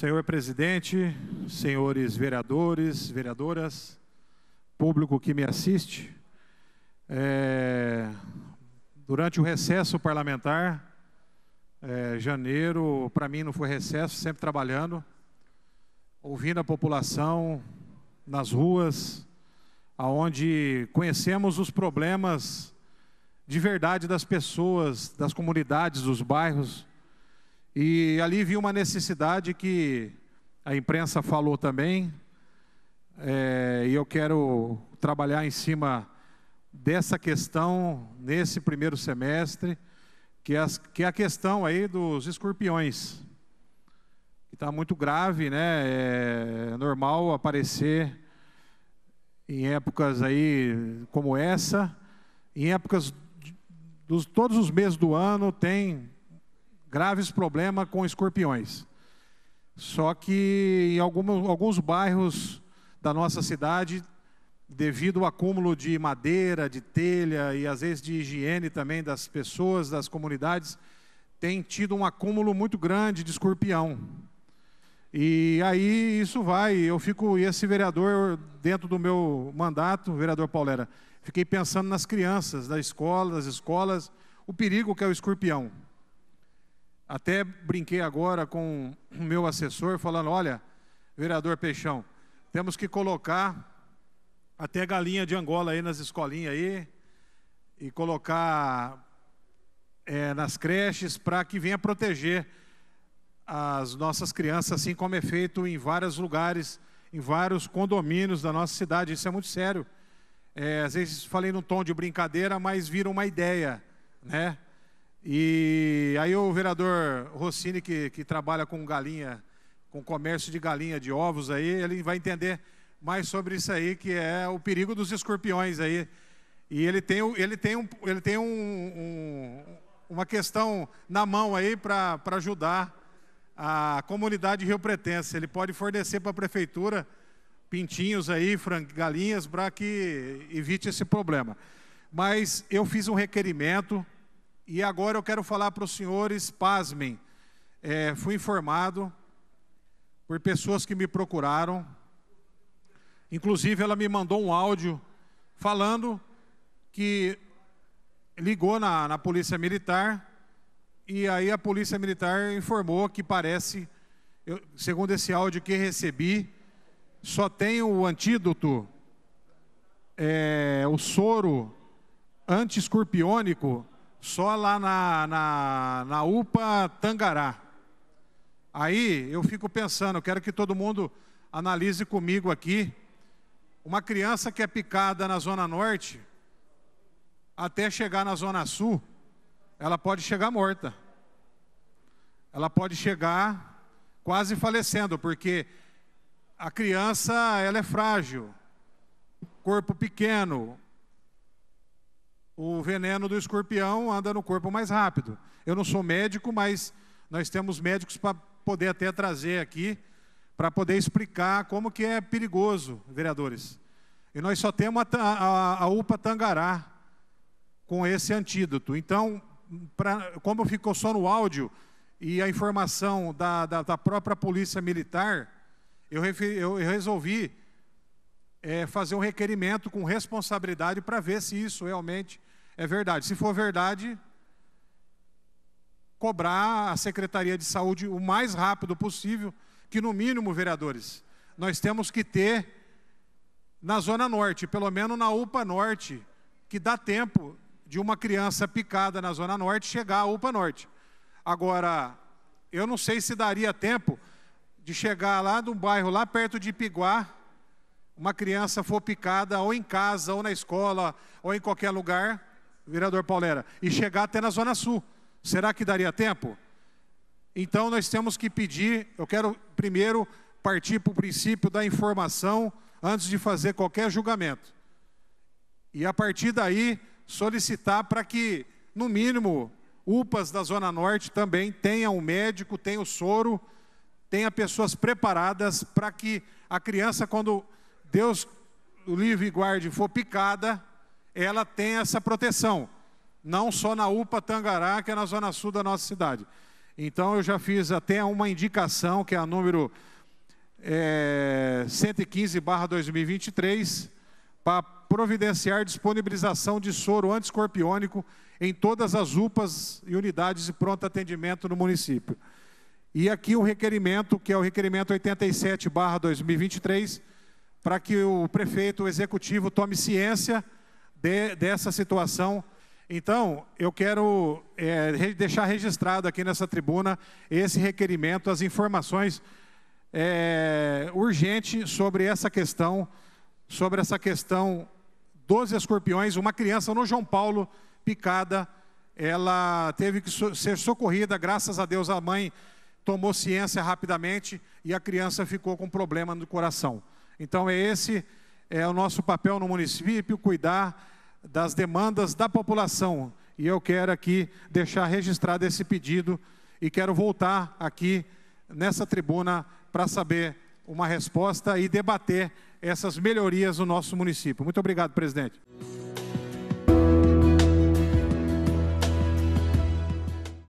Senhor é presidente, senhores vereadores, vereadoras, público que me assiste, é, durante o recesso parlamentar, é, janeiro, para mim não foi recesso, sempre trabalhando, ouvindo a população nas ruas, aonde conhecemos os problemas de verdade das pessoas, das comunidades, dos bairros, e ali vi uma necessidade que a imprensa falou também, é, e eu quero trabalhar em cima dessa questão nesse primeiro semestre, que, as, que é a questão aí dos escorpiões, está muito grave, né? É normal aparecer em épocas aí como essa, em épocas dos todos os meses do ano tem graves problemas com escorpiões. Só que em alguns bairros da nossa cidade, devido ao acúmulo de madeira, de telha e às vezes de higiene também das pessoas, das comunidades, tem tido um acúmulo muito grande de escorpião. E aí isso vai, eu fico, e esse vereador, dentro do meu mandato, vereador Paulera, fiquei pensando nas crianças, da escola, das escolas, o perigo que é o escorpião. Até brinquei agora com o meu assessor, falando: olha, vereador Peixão, temos que colocar até galinha de Angola aí nas escolinhas aí, e colocar é, nas creches para que venha proteger as nossas crianças, assim como é feito em vários lugares, em vários condomínios da nossa cidade. Isso é muito sério. É, às vezes falei num tom de brincadeira, mas vira uma ideia, né? E aí o vereador Rossini, que, que trabalha com galinha, com comércio de galinha, de ovos aí, ele vai entender mais sobre isso aí, que é o perigo dos escorpiões aí. E ele tem, ele tem, um, ele tem um, um, uma questão na mão aí para ajudar a comunidade Rio Pretense. Ele pode fornecer para a prefeitura pintinhos aí, galinhas, para que evite esse problema. Mas eu fiz um requerimento e agora eu quero falar para os senhores, pasmem, é, fui informado por pessoas que me procuraram, inclusive ela me mandou um áudio falando que ligou na, na Polícia Militar e aí a Polícia Militar informou que parece, eu, segundo esse áudio que recebi, só tem o antídoto, é, o soro anti-escorpiônico só lá na, na, na UPA Tangará. Aí eu fico pensando, eu quero que todo mundo analise comigo aqui. Uma criança que é picada na Zona Norte, até chegar na Zona Sul, ela pode chegar morta. Ela pode chegar quase falecendo, porque a criança ela é frágil, corpo pequeno, o veneno do escorpião anda no corpo mais rápido. Eu não sou médico, mas nós temos médicos para poder até trazer aqui, para poder explicar como que é perigoso, vereadores. E nós só temos a, a, a UPA Tangará com esse antídoto. Então, pra, como ficou só no áudio e a informação da, da, da própria Polícia Militar, eu, eu resolvi é, fazer um requerimento com responsabilidade para ver se isso realmente é verdade. Se for verdade, cobrar a Secretaria de Saúde o mais rápido possível, que no mínimo, vereadores, nós temos que ter na Zona Norte, pelo menos na UPA Norte, que dá tempo de uma criança picada na Zona Norte chegar à UPA Norte. Agora, eu não sei se daria tempo de chegar lá de um bairro, lá perto de Piguá, uma criança for picada ou em casa, ou na escola, ou em qualquer lugar, vereador Paulera, e chegar até na Zona Sul. Será que daria tempo? Então nós temos que pedir, eu quero primeiro partir para o princípio da informação antes de fazer qualquer julgamento. E a partir daí solicitar para que, no mínimo, UPAs da Zona Norte também tenham um médico, tenham soro, tenham pessoas preparadas para que a criança, quando Deus o livre e guarde, for picada, ela tem essa proteção, não só na UPA Tangará, que é na zona sul da nossa cidade. Então eu já fiz até uma indicação, que é a número é, 115 2023, para providenciar disponibilização de soro antiscorpiônico em todas as UPAs e unidades de pronto atendimento no município. E aqui o um requerimento, que é o requerimento 87 2023, para que o prefeito, o executivo, tome ciência de, dessa situação. Então, eu quero é, deixar registrado aqui nessa tribuna esse requerimento, as informações é, urgentes sobre essa questão, sobre essa questão dos escorpiões. Uma criança no João Paulo picada, ela teve que so ser socorrida, graças a Deus a mãe tomou ciência rapidamente e a criança ficou com problema no coração. Então é esse é o nosso papel no município, cuidar das demandas da população. E eu quero aqui deixar registrado esse pedido e quero voltar aqui nessa tribuna para saber uma resposta e debater essas melhorias no nosso município. Muito obrigado, presidente.